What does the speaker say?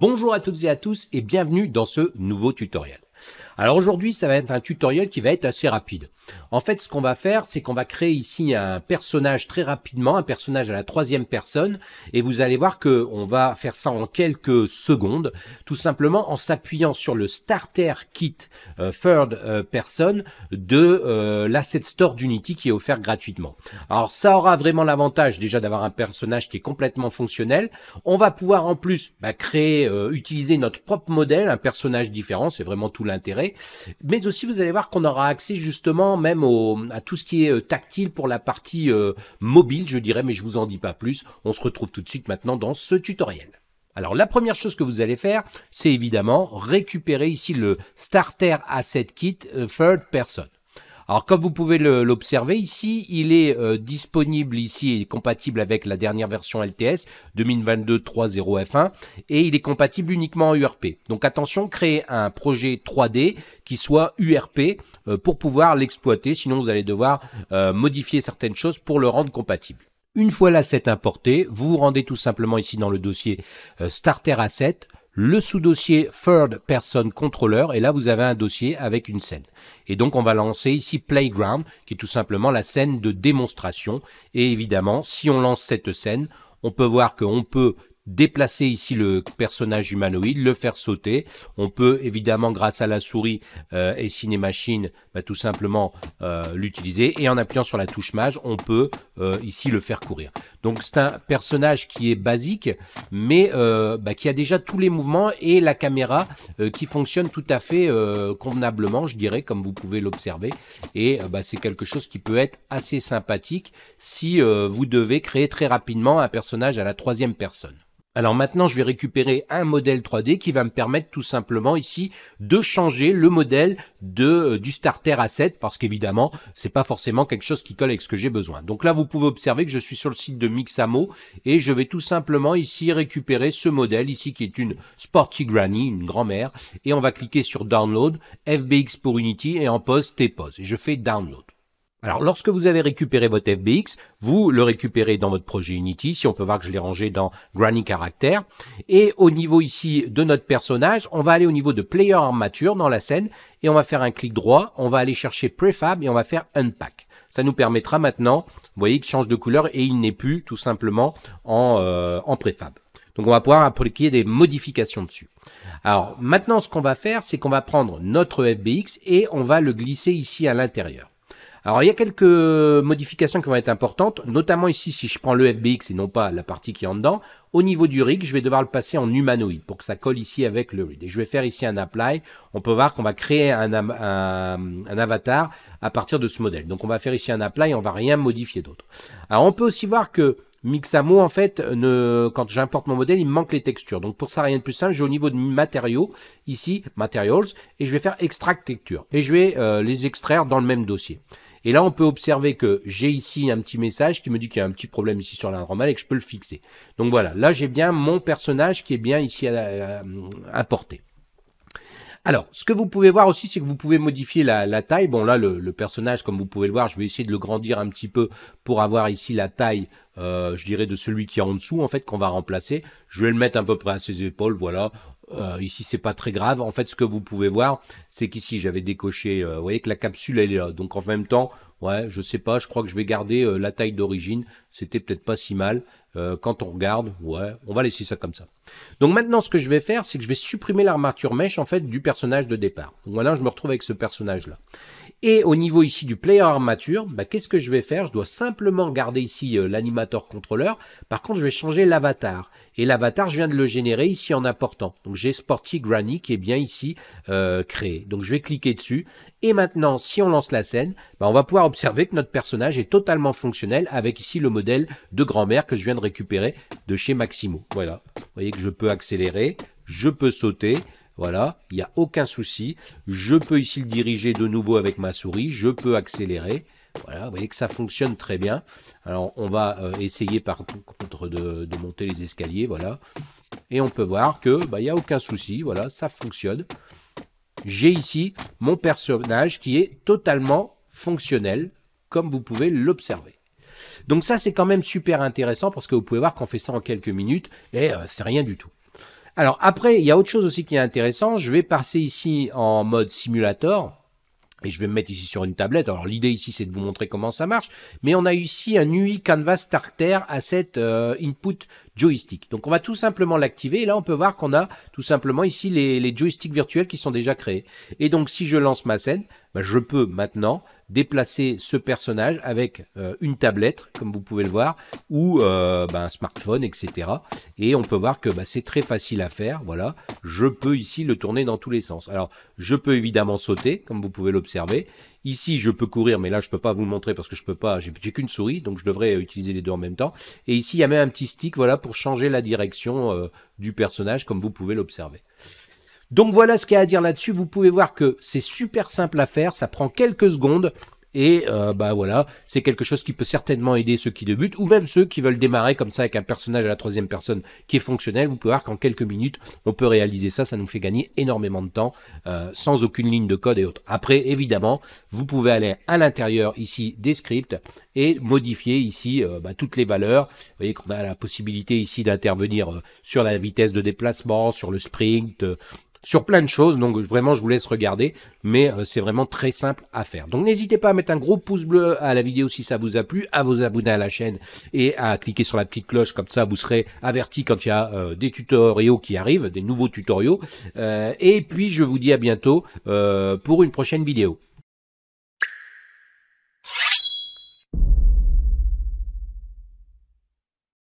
Bonjour à toutes et à tous et bienvenue dans ce nouveau tutoriel. Alors aujourd'hui, ça va être un tutoriel qui va être assez rapide. En fait, ce qu'on va faire, c'est qu'on va créer ici un personnage très rapidement, un personnage à la troisième personne, et vous allez voir que on va faire ça en quelques secondes, tout simplement en s'appuyant sur le starter kit euh, third euh, person de euh, l'asset store d'Unity qui est offert gratuitement. Alors ça aura vraiment l'avantage déjà d'avoir un personnage qui est complètement fonctionnel. On va pouvoir en plus bah, créer, utiliser notre propre modèle, un personnage différent, c'est vraiment tout l'intérêt. Mais aussi vous allez voir qu'on aura accès justement même à tout ce qui est euh, tactile pour la partie euh, mobile, je dirais, mais je vous en dis pas plus. On se retrouve tout de suite maintenant dans ce tutoriel. Alors la première chose que vous allez faire, c'est évidemment récupérer ici le Starter Asset Kit euh, Third Person. Alors comme vous pouvez l'observer ici, il est euh, disponible ici et compatible avec la dernière version LTS 2022-3.0F1 et il est compatible uniquement en URP. Donc attention, créez un projet 3D qui soit URP euh, pour pouvoir l'exploiter, sinon vous allez devoir euh, modifier certaines choses pour le rendre compatible. Une fois l'asset importé, vous vous rendez tout simplement ici dans le dossier Starter Asset, le sous-dossier Third Person Controller, et là vous avez un dossier avec une scène. Et donc on va lancer ici Playground, qui est tout simplement la scène de démonstration. Et évidemment, si on lance cette scène, on peut voir qu'on peut déplacer ici le personnage humanoïde, le faire sauter. On peut évidemment grâce à la souris euh, et Cinémachine bah, tout simplement euh, l'utiliser et en appuyant sur la touche mage on peut euh, ici le faire courir. Donc c'est un personnage qui est basique mais bah, qui a déjà tous les mouvements et la caméra qui fonctionne tout à fait convenablement je dirais comme vous pouvez l'observer et bah, c'est quelque chose qui peut être assez sympathique si vous devez créer très rapidement un personnage à la troisième personne. Alors maintenant, je vais récupérer un modèle 3D qui va me permettre tout simplement ici de changer le modèle de, euh, du starter 7 parce qu'évidemment, c'est pas forcément quelque chose qui colle avec ce que j'ai besoin. Donc là, vous pouvez observer que je suis sur le site de Mixamo et je vais tout simplement ici récupérer ce modèle ici qui est une Sporty Granny, une grand-mère et on va cliquer sur Download, FBX pour Unity et en pause, T-Pause et je fais Download. Alors, lorsque vous avez récupéré votre FBX, vous le récupérez dans votre projet Unity. Si on peut voir que je l'ai rangé dans Granny Character. Et au niveau ici de notre personnage, on va aller au niveau de Player Armature dans la scène et on va faire un clic droit. On va aller chercher Prefab et on va faire Unpack. Ça nous permettra maintenant, vous voyez, qu'il change de couleur et il n'est plus tout simplement en, euh, en Prefab. Donc on va pouvoir appliquer des modifications dessus. Alors maintenant ce qu'on va faire, c'est qu'on va prendre notre FBX et on va le glisser ici à l'intérieur. Alors il y a quelques modifications qui vont être importantes, notamment ici si je prends le FBX et non pas la partie qui est en dedans, au niveau du rig, je vais devoir le passer en humanoïde pour que ça colle ici avec le rig. Et je vais faire ici un apply. On peut voir qu'on va créer un, avatar à partir de ce modèle. Donc on va faire ici un apply, on va rien modifier d'autre. Alors on peut aussi voir que Mixamo, en fait, ne, quand j'importe mon modèle, il me manque les textures. Donc pour ça, rien de plus simple, je vais au niveau de matériaux, ici, materials, et je vais faire extract texture. Et je vais euh, les extraire dans le même dossier. Et là, on peut observer que j'ai ici un petit message qui me dit qu'il y a un petit problème ici sur l'indromal et que je peux le fixer. Donc voilà, là j'ai bien mon personnage qui est bien ici à, euh, à, Alors, ce que vous pouvez voir aussi, c'est que vous pouvez modifier la, taille. Bon, là, le, personnage, comme vous pouvez le voir, je vais essayer de le grandir un petit peu pour avoir ici la taille, euh, je dirais, de celui qui est en dessous, en fait, qu'on va remplacer. Je vais le mettre à peu près à ses épaules, voilà. Euh, ici, c'est pas très grave. En fait, ce que vous pouvez voir, c'est qu'ici, j'avais décoché, euh, vous voyez que la capsule, elle est là. Donc, en même temps, ouais, je sais pas, je crois que je vais garder euh, la taille d'origine c'était peut-être pas si mal. Euh, quand on regarde, ouais, on va laisser ça comme ça. Donc maintenant, ce que je vais faire, c'est que je vais supprimer l'armature mèche en fait du personnage de départ. Donc voilà, je me retrouve avec ce personnage-là. Et au niveau ici du player armature, bah, qu'est-ce que je vais faire Je dois simplement garder ici euh, l'animateur contrôleur. Par contre, je vais changer l'avatar. Et l'avatar, je viens de le générer ici en important. Donc j'ai Sporty Granny qui est bien ici euh, créé. Donc je vais cliquer dessus. Et maintenant, si on lance la scène, bah, on va pouvoir observer que notre personnage est totalement fonctionnel avec ici le mode de grand-mère que je viens de récupérer de chez Maximo. Voilà, vous voyez que je peux accélérer, je peux sauter, voilà, il n'y a aucun souci. Je peux ici le diriger de nouveau avec ma souris, je peux accélérer. Voilà, vous voyez que ça fonctionne très bien. Alors, on va euh, essayer par contre de, monter les escaliers, voilà. Et on peut voir que bah, il n'y a aucun souci, voilà, ça fonctionne. J'ai ici mon personnage qui est totalement fonctionnel, comme vous pouvez l'observer. Donc ça, c'est quand même super intéressant parce que vous pouvez voir qu'on fait ça en quelques minutes et euh, c'est rien du tout. Alors après, il y a autre chose aussi qui est intéressant. Je vais passer ici en mode simulator. Et je vais me mettre ici sur une tablette. Alors l'idée ici, c'est de vous montrer comment ça marche. Mais on a ici un UI Canvas Starter à cette euh, input joystick. Donc on va tout simplement l'activer. Et là, on peut voir qu'on a tout simplement ici les, joysticks virtuels qui sont déjà créés. Et donc si je lance ma scène, bah, je peux maintenant déplacer ce personnage avec euh, une tablette, comme vous pouvez le voir, ou euh, ben, un smartphone, etc. Et on peut voir que ben, c'est très facile à faire. Voilà, je peux ici le tourner dans tous les sens. Alors, je peux évidemment sauter, comme vous pouvez l'observer. Ici, je peux courir, mais là, je peux pas vous le montrer parce que je peux pas, j'ai qu'une souris, donc je devrais euh, utiliser les deux en même temps. Et ici, il y a même un petit stick, voilà, pour changer la direction du personnage, comme vous pouvez l'observer. Donc voilà ce qu'il y a à dire là-dessus. Vous pouvez voir que c'est super simple à faire, ça prend quelques secondes. Et euh, bah voilà, c'est quelque chose qui peut certainement aider ceux qui débutent, ou même ceux qui veulent démarrer comme ça avec un personnage à la troisième personne qui est fonctionnel. Vous pouvez voir qu'en quelques minutes, on peut réaliser ça, ça nous fait gagner énormément de temps, euh, sans aucune ligne de code et autres. Après, évidemment, vous pouvez aller à l'intérieur ici des scripts et modifier ici euh, bah, toutes les valeurs. Vous voyez qu'on a la possibilité ici d'intervenir sur la vitesse de déplacement, sur le sprint, sur plein de choses. Donc vraiment, je vous laisse regarder, mais euh, c'est vraiment très simple à faire. Donc n'hésitez pas à mettre un gros pouce bleu à la vidéo si ça vous a plu, à vous abonner à la chaîne et à cliquer sur la petite cloche, comme ça vous serez averti quand il y a euh, des tutoriaux qui arrivent, des nouveaux tutoriaux. Euh, et puis je vous dis à bientôt pour une prochaine vidéo.